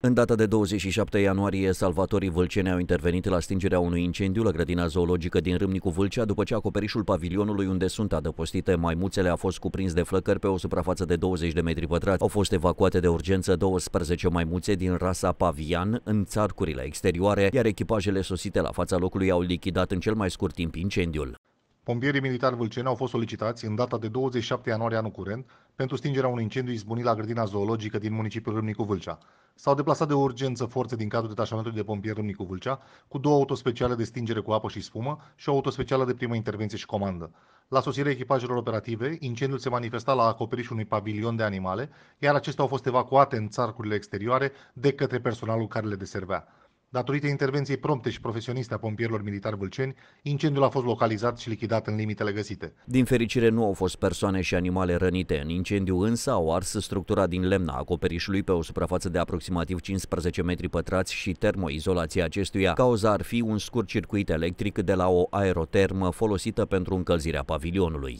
În data de 27 ianuarie, salvatorii vâlcene au intervenit la stingerea unui incendiu la grădina zoologică din Râmnicu Vâlcea, după ce acoperișul pavilionului unde sunt adăpostite maimuțele a fost cuprins de flăcări pe o suprafață de 20 de metri pătrați. Au fost evacuate de urgență 12 maimuțe din rasa pavian în țarcurile exterioare, iar echipajele sosite la fața locului au lichidat în cel mai scurt timp incendiul. Pompierii militari vâlceni au fost solicitați în data de 27 ianuarie anul curent pentru stingerea unui incendiu izbunit la grădina zoologică din municipiul Râmnicu Vâlcea. S-au deplasat de urgență forțe din cadrul detașamentului de pompieri Râmnicu Vâlcea cu două autospeciale de stingere cu apă și spumă și o autospecială de primă intervenție și comandă. La sosirea echipajelor operative, incendiul se manifesta la acoperișul unui pavilion de animale, iar acestea au fost evacuate în țarcurile exterioare de către personalul care le deservea. Datorită intervenției prompte și profesioniste a pompierilor militari vâlceni, incendiul a fost localizat și lichidat în limitele găsite. Din fericire nu au fost persoane și animale rănite. În incendiu însă au ars structura din lemn a acoperișului pe o suprafață de aproximativ 15 metri pătrați și termoizolația acestuia. Cauza ar fi un scurt circuit electric de la o aerotermă folosită pentru încălzirea pavilionului.